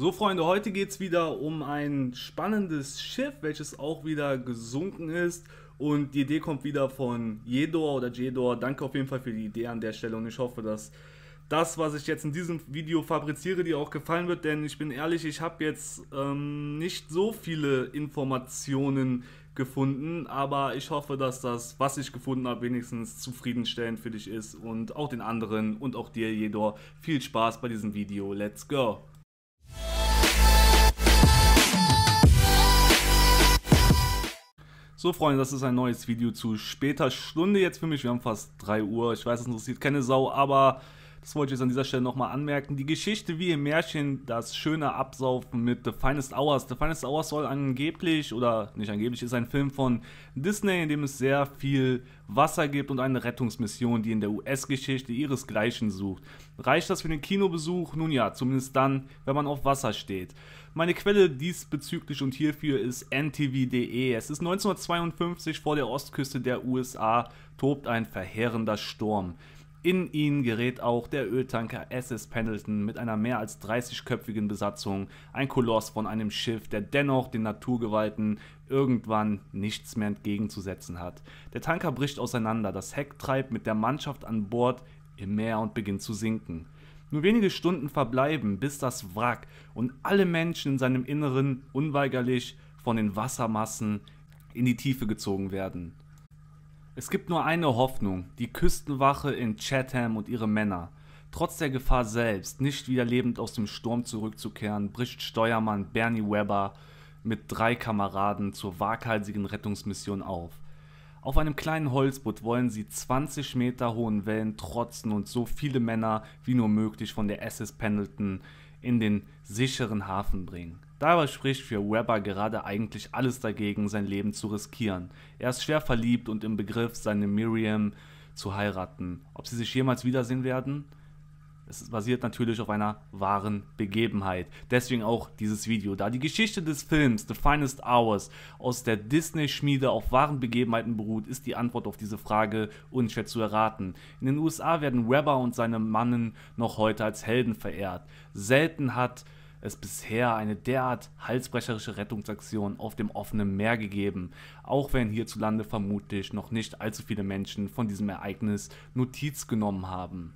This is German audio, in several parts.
So, Freunde, heute geht es wieder um ein spannendes Schiff, welches auch wieder gesunken ist. Und die Idee kommt wieder von Jedor oder Jedor. Danke auf jeden Fall für die Idee an der Stelle und ich hoffe, dass das, was ich jetzt in diesem Video fabriziere, dir auch gefallen wird. Denn ich bin ehrlich, ich habe jetzt ähm, nicht so viele Informationen gefunden, aber ich hoffe, dass das, was ich gefunden habe, wenigstens zufriedenstellend für dich ist und auch den anderen und auch dir, Jedor. Viel Spaß bei diesem Video. Let's go! So Freunde, das ist ein neues Video zu später Stunde jetzt für mich. Wir haben fast 3 Uhr. Ich weiß, es interessiert keine Sau, aber das wollte ich jetzt an dieser Stelle nochmal anmerken. Die Geschichte wie im Märchen, das schöne Absaufen mit The Finest Hours. The Finest Hours soll angeblich, oder nicht angeblich, ist ein Film von Disney, in dem es sehr viel Wasser gibt und eine Rettungsmission, die in der US-Geschichte ihresgleichen sucht. Reicht das für den Kinobesuch? Nun ja, zumindest dann, wenn man auf Wasser steht. Meine Quelle diesbezüglich und hierfür ist ntv.de. Es ist 1952 vor der Ostküste der USA tobt ein verheerender Sturm. In ihn gerät auch der Öltanker SS Pendleton mit einer mehr als 30-köpfigen Besatzung, ein Koloss von einem Schiff, der dennoch den Naturgewalten irgendwann nichts mehr entgegenzusetzen hat. Der Tanker bricht auseinander, das Heck treibt mit der Mannschaft an Bord im Meer und beginnt zu sinken. Nur wenige Stunden verbleiben, bis das Wrack und alle Menschen in seinem Inneren unweigerlich von den Wassermassen in die Tiefe gezogen werden. Es gibt nur eine Hoffnung, die Küstenwache in Chatham und ihre Männer. Trotz der Gefahr selbst, nicht wieder lebend aus dem Sturm zurückzukehren, bricht Steuermann Bernie Weber mit drei Kameraden zur waghalsigen Rettungsmission auf. Auf einem kleinen Holzboot wollen sie 20 Meter hohen Wellen trotzen und so viele Männer wie nur möglich von der SS Pendleton in den sicheren Hafen bringen. Dabei spricht für Webber gerade eigentlich alles dagegen, sein Leben zu riskieren. Er ist schwer verliebt und im Begriff, seine Miriam zu heiraten. Ob sie sich jemals wiedersehen werden? Es basiert natürlich auf einer wahren Begebenheit. Deswegen auch dieses Video, da die Geschichte des Films The Finest Hours aus der Disney-Schmiede auf wahren Begebenheiten beruht, ist die Antwort auf diese Frage unschwer zu erraten. In den USA werden Webber und seine Mannen noch heute als Helden verehrt. Selten hat es bisher eine derart halsbrecherische Rettungsaktion auf dem offenen Meer gegeben, auch wenn hierzulande vermutlich noch nicht allzu viele Menschen von diesem Ereignis Notiz genommen haben.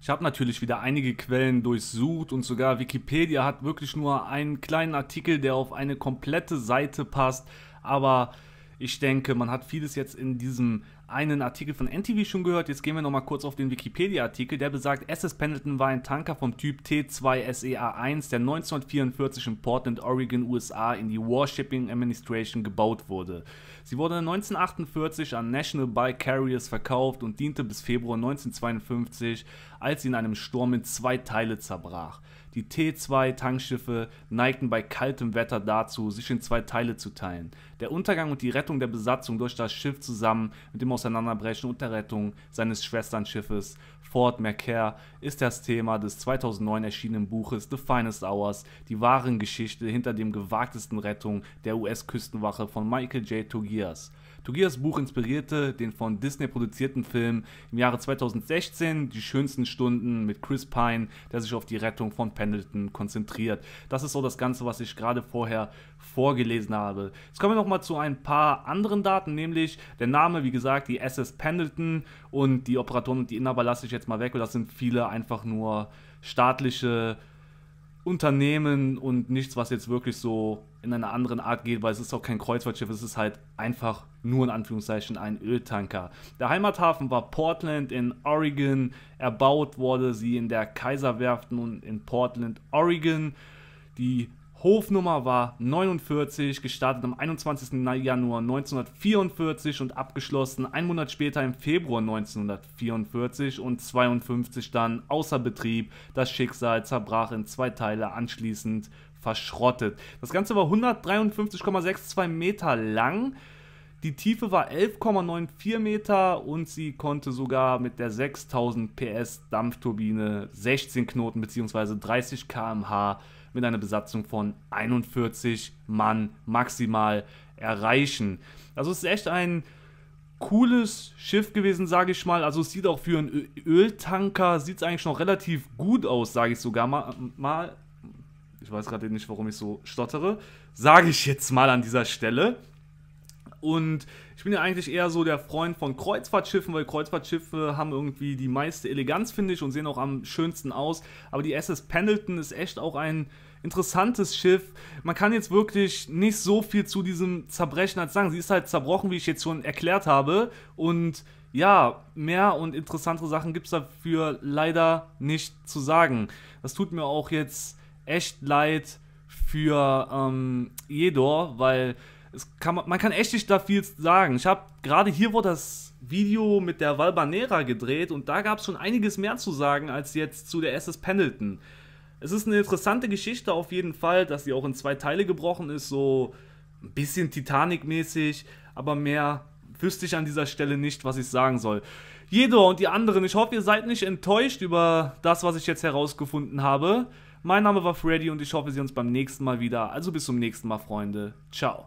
Ich habe natürlich wieder einige Quellen durchsucht und sogar Wikipedia hat wirklich nur einen kleinen Artikel, der auf eine komplette Seite passt, aber ich denke, man hat vieles jetzt in diesem einen Artikel von NTV schon gehört. Jetzt gehen wir nochmal kurz auf den Wikipedia-Artikel. Der besagt, SS Pendleton war ein Tanker vom Typ T2SEA1, der 1944 in Portland, Oregon, USA in die Warshipping Administration gebaut wurde. Sie wurde 1948 an National Bike Carriers verkauft und diente bis Februar 1952, als sie in einem Sturm in zwei Teile zerbrach. Die T2-Tankschiffe neigten bei kaltem Wetter dazu, sich in zwei Teile zu teilen. Der Untergang und die Rettung der Besatzung durch das Schiff zusammen mit dem Auseinanderbrechen und der Rettung seines Schwesternschiffes Fort Mercair ist das Thema des 2009 erschienenen Buches The Finest Hours, die wahren Geschichte hinter dem gewagtesten Rettung der US-Küstenwache von Michael J. Togias. Togias Buch inspirierte den von Disney produzierten Film im Jahre 2016 Die schönsten Stunden mit Chris Pine, der sich auf die Rettung von Pendleton konzentriert. Das ist so das Ganze, was ich gerade vorher vorgelesen habe. Jetzt kommen wir nochmal zu ein paar anderen Daten, nämlich der Name, wie gesagt, die SS Pendleton und die Operatoren und die Inhaber lasse ich jetzt mal weg, weil das sind viele einfach nur staatliche Unternehmen und nichts, was jetzt wirklich so in einer anderen Art geht, weil es ist auch kein Kreuzfahrtschiff, es ist halt einfach nur in Anführungszeichen ein Öltanker. Der Heimathafen war Portland in Oregon, erbaut wurde sie in der Kaiserwerft nun in Portland, Oregon. Die Hofnummer war 49, gestartet am 21. Januar 1944 und abgeschlossen einen Monat später im Februar 1944 und 52 dann außer Betrieb. Das Schicksal zerbrach in zwei Teile anschließend verschrottet. Das Ganze war 153,62 Meter lang. Die Tiefe war 11,94 Meter und sie konnte sogar mit der 6000 PS Dampfturbine 16 Knoten bzw. 30 km/h mit einer Besatzung von 41 Mann maximal erreichen. Also es ist echt ein cooles Schiff gewesen, sage ich mal. Also es sieht auch für einen Öltanker, sieht es eigentlich noch relativ gut aus, sage ich sogar mal. mal. Ich weiß gerade nicht, warum ich so stottere. Sage ich jetzt mal an dieser Stelle. Und ich bin ja eigentlich eher so der Freund von Kreuzfahrtschiffen, weil Kreuzfahrtschiffe haben irgendwie die meiste Eleganz, finde ich, und sehen auch am schönsten aus. Aber die SS Pendleton ist echt auch ein interessantes Schiff. Man kann jetzt wirklich nicht so viel zu diesem Zerbrechen als sagen. Sie ist halt zerbrochen, wie ich jetzt schon erklärt habe. Und ja, mehr und interessantere Sachen gibt es dafür leider nicht zu sagen. Das tut mir auch jetzt echt leid für ähm, Jedor, weil kann, man kann echt nicht da viel sagen. Ich habe gerade hier wurde das Video mit der Valbanera gedreht und da gab es schon einiges mehr zu sagen als jetzt zu der SS Pendleton. Es ist eine interessante Geschichte auf jeden Fall, dass sie auch in zwei Teile gebrochen ist, so ein bisschen Titanic-mäßig, aber mehr wüsste ich an dieser Stelle nicht, was ich sagen soll. Jedo und die anderen, ich hoffe, ihr seid nicht enttäuscht über das, was ich jetzt herausgefunden habe. Mein Name war Freddy und ich hoffe, wir sehen uns beim nächsten Mal wieder. Also bis zum nächsten Mal, Freunde. Ciao.